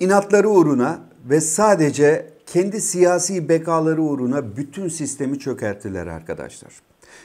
İnatları uğruna ve sadece kendi siyasi bekaları uğruna bütün sistemi çökerttiler arkadaşlar.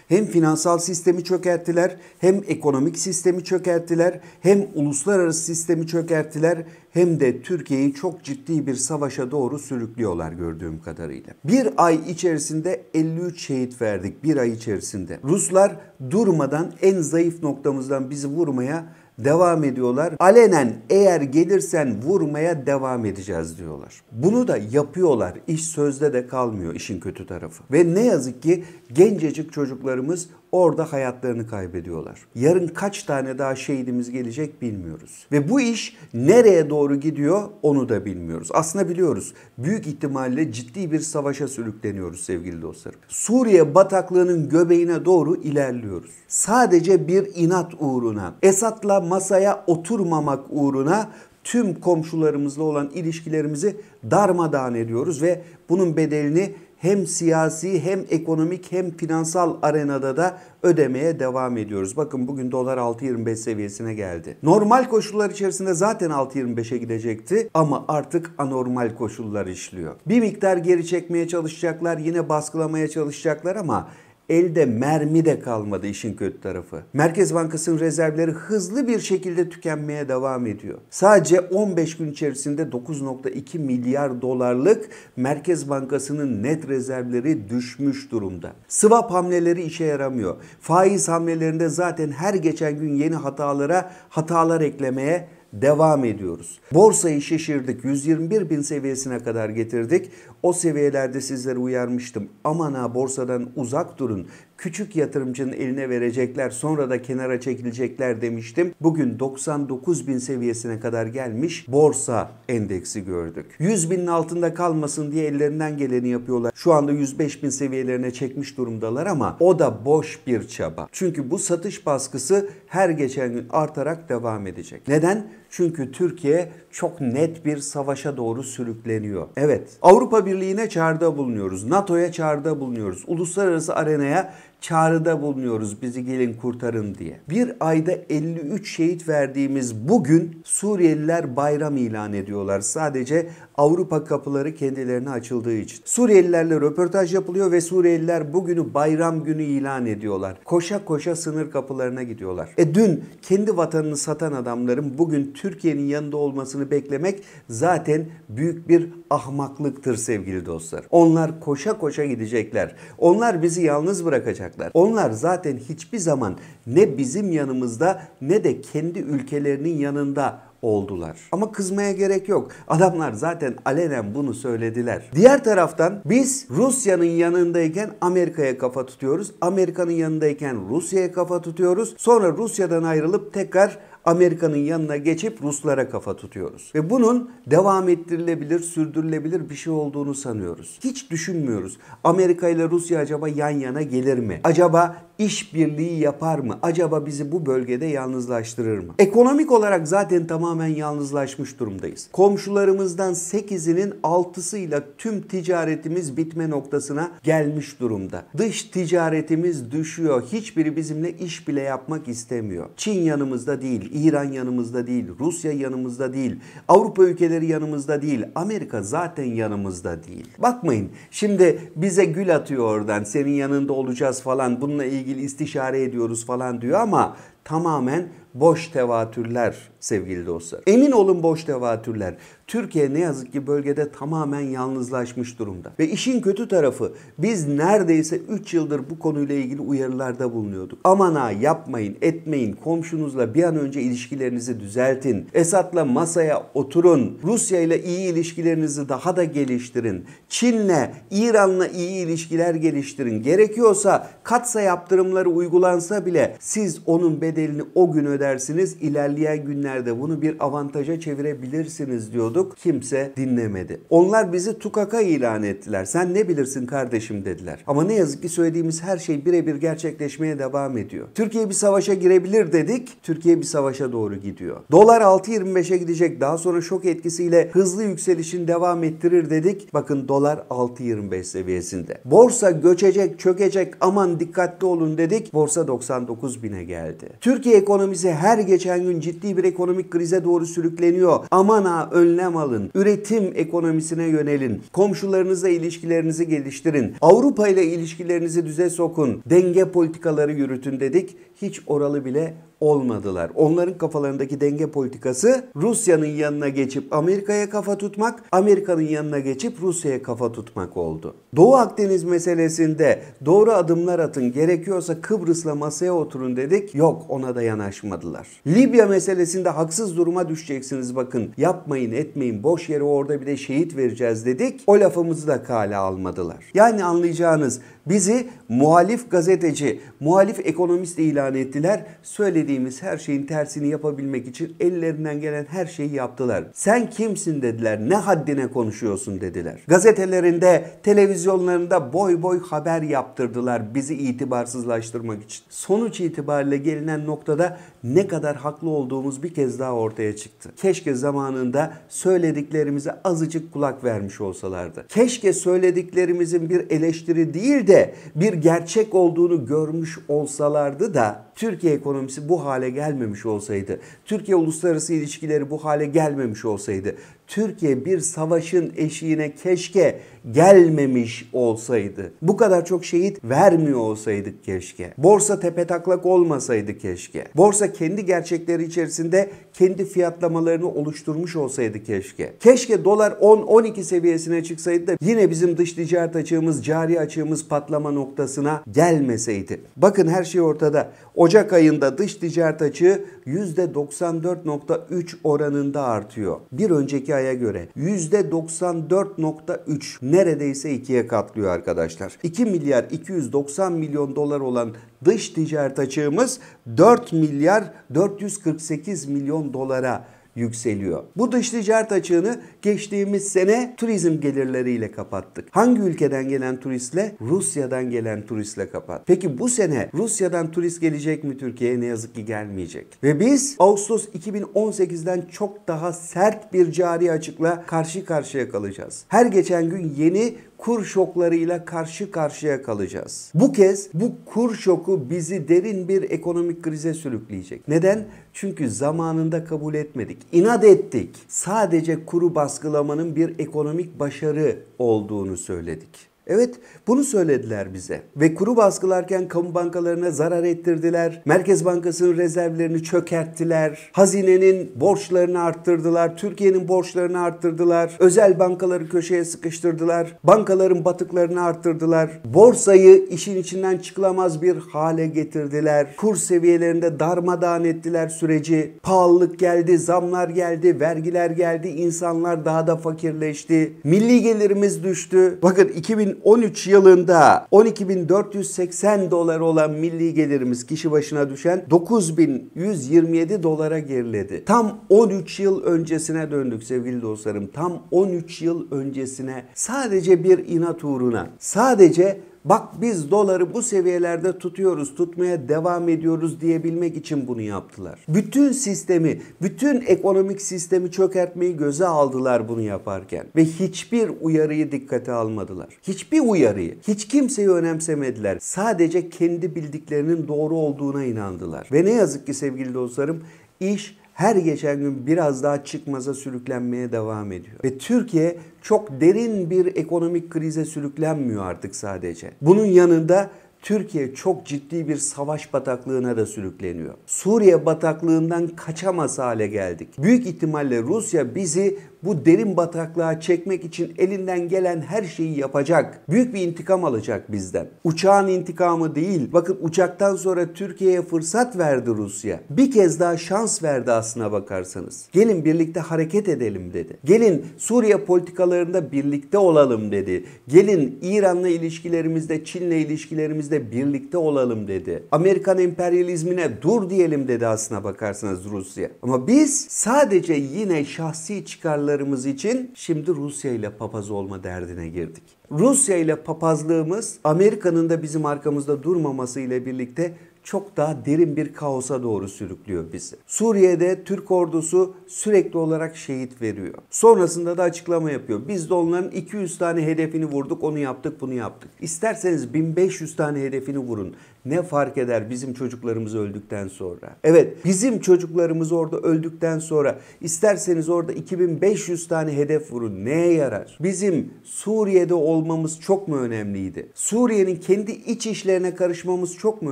Hem finansal sistemi çökerttiler, hem ekonomik sistemi çökerttiler, hem uluslararası sistemi çökerttiler, hem de Türkiye'yi çok ciddi bir savaşa doğru sürüklüyorlar gördüğüm kadarıyla. Bir ay içerisinde 53 şehit verdik bir ay içerisinde. Ruslar durmadan en zayıf noktamızdan bizi vurmaya Devam ediyorlar. Alenen eğer gelirsen vurmaya devam edeceğiz diyorlar. Bunu da yapıyorlar. İş sözde de kalmıyor işin kötü tarafı. Ve ne yazık ki gencecik çocuklarımız orada hayatlarını kaybediyorlar. Yarın kaç tane daha şehidimiz gelecek bilmiyoruz. Ve bu iş nereye doğru gidiyor onu da bilmiyoruz. Aslında biliyoruz. Büyük ihtimalle ciddi bir savaşa sürükleniyoruz sevgili dostlarım. Suriye bataklığının göbeğine doğru ilerliyoruz. Sadece bir inat uğruna, Esad'la masaya oturmamak uğruna tüm komşularımızla olan ilişkilerimizi darmadağın ediyoruz ve bunun bedelini hem siyasi hem ekonomik hem finansal arenada da ödemeye devam ediyoruz. Bakın bugün dolar 6.25 seviyesine geldi. Normal koşullar içerisinde zaten 6.25'e gidecekti ama artık anormal koşullar işliyor. Bir miktar geri çekmeye çalışacaklar, yine baskılamaya çalışacaklar ama Elde mermi de kalmadı işin kötü tarafı. Merkez Bankası'nın rezervleri hızlı bir şekilde tükenmeye devam ediyor. Sadece 15 gün içerisinde 9.2 milyar dolarlık Merkez Bankası'nın net rezervleri düşmüş durumda. Swap hamleleri işe yaramıyor. Faiz hamlelerinde zaten her geçen gün yeni hatalara hatalar eklemeye devam ediyoruz. Borsayı şişirdik. 121 bin seviyesine kadar getirdik. O seviyelerde sizleri uyarmıştım. Aman ha borsadan uzak durun. Küçük yatırımcının eline verecekler sonra da kenara çekilecekler demiştim. Bugün 99 bin seviyesine kadar gelmiş borsa endeksi gördük. 100 binin altında kalmasın diye ellerinden geleni yapıyorlar. Şu anda 105 bin seviyelerine çekmiş durumdalar ama o da boş bir çaba. Çünkü bu satış baskısı her geçen gün artarak devam edecek. Neden? Çünkü Türkiye çok net bir savaşa doğru sürükleniyor. Evet Avrupa Birliği'ne çağrıda bulunuyoruz. NATO'ya çağrıda bulunuyoruz. Uluslararası arenaya çağrıda bulunuyoruz bizi gelin kurtarın diye. Bir ayda 53 şehit verdiğimiz bugün Suriyeliler bayram ilan ediyorlar. Sadece Avrupa kapıları kendilerine açıldığı için. Suriyelilerle röportaj yapılıyor ve Suriyeliler bugünü bayram günü ilan ediyorlar. Koşa koşa sınır kapılarına gidiyorlar. E dün kendi vatanını satan adamların bugün Türkiye'nin yanında olmasını beklemek zaten büyük bir ahmaklıktır sevgili dostlar. Onlar koşa koşa gidecekler. Onlar bizi yalnız bırakacak olacaklar. Onlar zaten hiçbir zaman ne bizim yanımızda ne de kendi ülkelerinin yanında oldular. Ama kızmaya gerek yok. Adamlar zaten alenen bunu söylediler. Diğer taraftan biz Rusya'nın yanındayken Amerika'ya kafa tutuyoruz. Amerika'nın yanındayken Rusya'ya kafa tutuyoruz. Sonra Rusya'dan ayrılıp tekrar Amerika'nın yanına geçip Ruslara kafa tutuyoruz. Ve bunun devam ettirilebilir, sürdürülebilir bir şey olduğunu sanıyoruz. Hiç düşünmüyoruz. Amerika ile Rusya acaba yan yana gelir mi? Acaba işbirliği yapar mı? Acaba bizi bu bölgede yalnızlaştırır mı? Ekonomik olarak zaten tamamen yalnızlaşmış durumdayız. Komşularımızdan 8'inin 6'sıyla tüm ticaretimiz bitme noktasına gelmiş durumda. Dış ticaretimiz düşüyor. Hiçbiri bizimle iş bile yapmak istemiyor. Çin yanımızda değil, İran yanımızda değil, Rusya yanımızda değil, Avrupa ülkeleri yanımızda değil, Amerika zaten yanımızda değil. Bakmayın şimdi bize gül atıyor oradan senin yanında olacağız falan bununla ilgili istişare ediyoruz falan diyor ama tamamen boş tevatürler sevgili dostlar. Emin olun boş tevatürler. Türkiye ne yazık ki bölgede tamamen yalnızlaşmış durumda. Ve işin kötü tarafı biz neredeyse 3 yıldır bu konuyla ilgili uyarılarda bulunuyorduk. Aman ha yapmayın, etmeyin, komşunuzla bir an önce ilişkilerinizi düzeltin. Esat'la masaya oturun. Rusya ile iyi ilişkilerinizi daha da geliştirin. Çin'le, İran'la iyi ilişkiler geliştirin. Gerekiyorsa katsa yaptırımları uygulansa bile siz onun bedelini bedelini o gün ödersiniz. İlerleyen günlerde bunu bir avantaja çevirebilirsiniz diyorduk. Kimse dinlemedi. Onlar bizi tukaka ilan ettiler. Sen ne bilirsin kardeşim dediler. Ama ne yazık ki söylediğimiz her şey birebir gerçekleşmeye devam ediyor. Türkiye bir savaşa girebilir dedik. Türkiye bir savaşa doğru gidiyor. Dolar 6.25'e gidecek. Daha sonra şok etkisiyle hızlı yükselişin devam ettirir dedik. Bakın dolar 6.25 seviyesinde. Borsa göçecek, çökecek aman dikkatli olun dedik. Borsa 99 bine geldi. Türkiye ekonomisi her geçen gün ciddi bir ekonomik krize doğru sürükleniyor. Aman ha önlem alın. Üretim ekonomisine yönelin. Komşularınızla ilişkilerinizi geliştirin. Avrupa ile ilişkilerinizi düze sokun. Denge politikaları yürütün dedik. Hiç oralı bile olmadılar. Onların kafalarındaki denge politikası Rusya'nın yanına geçip Amerika'ya kafa tutmak, Amerika'nın yanına geçip Rusya'ya kafa tutmak oldu. Doğu Akdeniz meselesinde doğru adımlar atın gerekiyorsa Kıbrıs'la masaya oturun dedik. Yok ona da yanaşmadılar. Libya meselesinde haksız duruma düşeceksiniz bakın yapmayın etmeyin boş yere orada bir de şehit vereceğiz dedik. O lafımızı da kale almadılar. Yani anlayacağınız bizi muhalif gazeteci, muhalif ekonomist ilan ettiler. Söylediği istediğimiz her şeyin tersini yapabilmek için ellerinden gelen her şeyi yaptılar. Sen kimsin dediler, ne haddine konuşuyorsun dediler. Gazetelerinde, televizyonlarında boy boy haber yaptırdılar bizi itibarsızlaştırmak için. Sonuç itibariyle gelinen noktada ne kadar haklı olduğumuz bir kez daha ortaya çıktı. Keşke zamanında söylediklerimize azıcık kulak vermiş olsalardı. Keşke söylediklerimizin bir eleştiri değil de bir gerçek olduğunu görmüş olsalardı da Türkiye ekonomisi bu bu hale gelmemiş olsaydı, Türkiye uluslararası ilişkileri bu hale gelmemiş olsaydı, Türkiye bir savaşın eşiğine keşke gelmemiş olsaydı. Bu kadar çok şehit vermiyor olsaydık keşke. Borsa tepetaklak olmasaydı keşke. Borsa kendi gerçekleri içerisinde kendi fiyatlamalarını oluşturmuş olsaydı keşke. Keşke dolar 10-12 seviyesine çıksaydı da yine bizim dış ticaret açığımız, cari açığımız patlama noktasına gelmeseydi. Bakın her şey ortada. Ocak ayında dış ticaret açığı %94.3 oranında artıyor. Bir önceki aya göre %94.3 neredeyse ikiye katlıyor arkadaşlar. 2 milyar 290 milyon dolar olan dış ticaret açığımız 4 milyar 448 milyon dolara yükseliyor. Bu dış ticaret açığını geçtiğimiz sene turizm gelirleriyle kapattık. Hangi ülkeden gelen turistle? Rusya'dan gelen turistle kapat. Peki bu sene Rusya'dan turist gelecek mi Türkiye'ye? Ne yazık ki gelmeyecek. Ve biz Ağustos 2018'den çok daha sert bir cari açıkla karşı karşıya kalacağız. Her geçen gün yeni kur şoklarıyla karşı karşıya kalacağız. Bu kez bu kur şoku bizi derin bir ekonomik krize sürükleyecek. Neden? Çünkü zamanında kabul etmedik. İnat ettik. Sadece kuru baskılamanın bir ekonomik başarı olduğunu söyledik. Evet bunu söylediler bize. Ve kuru baskılarken kamu bankalarına zarar ettirdiler. Merkez Bankası'nın rezervlerini çökerttiler. Hazinenin borçlarını arttırdılar. Türkiye'nin borçlarını arttırdılar. Özel bankaları köşeye sıkıştırdılar. Bankaların batıklarını arttırdılar. Borsayı işin içinden çıkılamaz bir hale getirdiler. Kur seviyelerinde darmadağın ettiler süreci. Pahalılık geldi, zamlar geldi, vergiler geldi. insanlar daha da fakirleşti. Milli gelirimiz düştü. Bakın 2000 2013 yılında 12.480 dolar olan milli gelirimiz kişi başına düşen 9.127 dolara geriledi. Tam 13 yıl öncesine döndük sevgili dostlarım. Tam 13 yıl öncesine sadece bir inat uğruna, sadece bak biz doları bu seviyelerde tutuyoruz, tutmaya devam ediyoruz diyebilmek için bunu yaptılar. Bütün sistemi, bütün ekonomik sistemi çökertmeyi göze aldılar bunu yaparken ve hiçbir uyarıyı dikkate almadılar. Hiçbir uyarıyı, hiç kimseyi önemsemediler. Sadece kendi bildiklerinin doğru olduğuna inandılar. Ve ne yazık ki sevgili dostlarım iş her geçen gün biraz daha çıkmaza sürüklenmeye devam ediyor. Ve Türkiye çok derin bir ekonomik krize sürüklenmiyor artık sadece. Bunun yanında Türkiye çok ciddi bir savaş bataklığına da sürükleniyor. Suriye bataklığından kaçamaz hale geldik. Büyük ihtimalle Rusya bizi bu derin bataklığa çekmek için elinden gelen her şeyi yapacak. Büyük bir intikam alacak bizden. Uçağın intikamı değil. Bakın uçaktan sonra Türkiye'ye fırsat verdi Rusya. Bir kez daha şans verdi aslına bakarsanız. Gelin birlikte hareket edelim dedi. Gelin Suriye politikalarında birlikte olalım dedi. Gelin İran'la ilişkilerimizde, Çin'le ilişkilerimizde birlikte olalım dedi. Amerikan emperyalizmine dur diyelim dedi aslına bakarsanız Rusya. Ama biz sadece yine şahsi çıkarları çıkarlarımız için şimdi Rusya ile papaz olma derdine girdik. Rusya ile papazlığımız Amerika'nın da bizim arkamızda durmaması ile birlikte çok daha derin bir kaosa doğru sürüklüyor bizi. Suriye'de Türk ordusu sürekli olarak şehit veriyor. Sonrasında da açıklama yapıyor. Biz de onların 200 tane hedefini vurduk, onu yaptık, bunu yaptık. İsterseniz 1500 tane hedefini vurun ne fark eder bizim çocuklarımız öldükten sonra? Evet bizim çocuklarımız orada öldükten sonra isterseniz orada 2500 tane hedef vurun neye yarar? Bizim Suriye'de olmamız çok mu önemliydi? Suriye'nin kendi iç işlerine karışmamız çok mu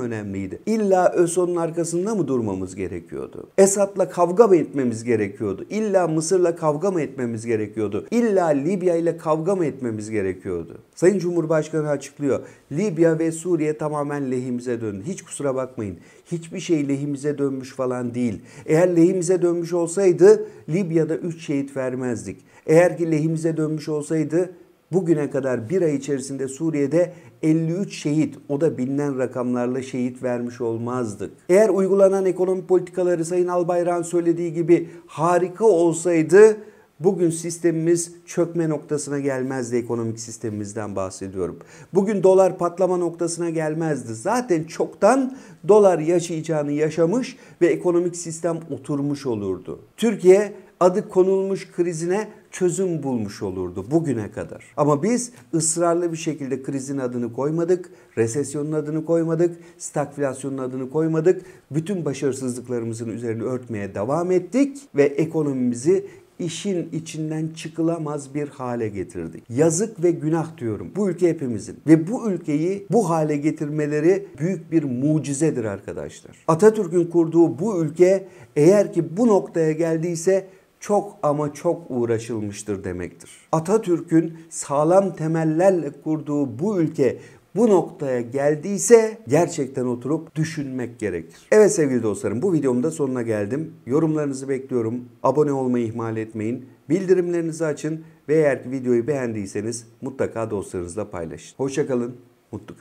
önemliydi? İlla ÖSO'nun arkasında mı durmamız gerekiyordu? Esad'la kavga mı etmemiz gerekiyordu? İlla Mısır'la kavga mı etmemiz gerekiyordu? İlla Libya ile kavga mı etmemiz gerekiyordu? Sayın Cumhurbaşkanı açıklıyor. Libya ve Suriye tamamen lehim lehimize dönün. Hiç kusura bakmayın. Hiçbir şey lehimize dönmüş falan değil. Eğer lehimize dönmüş olsaydı Libya'da 3 şehit vermezdik. Eğer ki lehimize dönmüş olsaydı bugüne kadar bir ay içerisinde Suriye'de 53 şehit o da bilinen rakamlarla şehit vermiş olmazdık. Eğer uygulanan ekonomi politikaları Sayın Albayrak'ın söylediği gibi harika olsaydı Bugün sistemimiz çökme noktasına gelmezdi ekonomik sistemimizden bahsediyorum. Bugün dolar patlama noktasına gelmezdi. Zaten çoktan dolar yaşayacağını yaşamış ve ekonomik sistem oturmuş olurdu. Türkiye adı konulmuş krizine çözüm bulmuş olurdu bugüne kadar. Ama biz ısrarlı bir şekilde krizin adını koymadık, resesyonun adını koymadık, stagflasyonun adını koymadık. Bütün başarısızlıklarımızın üzerine örtmeye devam ettik ve ekonomimizi işin içinden çıkılamaz bir hale getirdik. Yazık ve günah diyorum. Bu ülke hepimizin. Ve bu ülkeyi bu hale getirmeleri büyük bir mucizedir arkadaşlar. Atatürk'ün kurduğu bu ülke eğer ki bu noktaya geldiyse çok ama çok uğraşılmıştır demektir. Atatürk'ün sağlam temellerle kurduğu bu ülke bu noktaya geldiyse gerçekten oturup düşünmek gerekir. Evet sevgili dostlarım bu videomun da sonuna geldim. Yorumlarınızı bekliyorum. Abone olmayı ihmal etmeyin. Bildirimlerinizi açın ve eğer videoyu beğendiyseniz mutlaka dostlarınızla paylaşın. Hoşçakalın, mutlu kalın.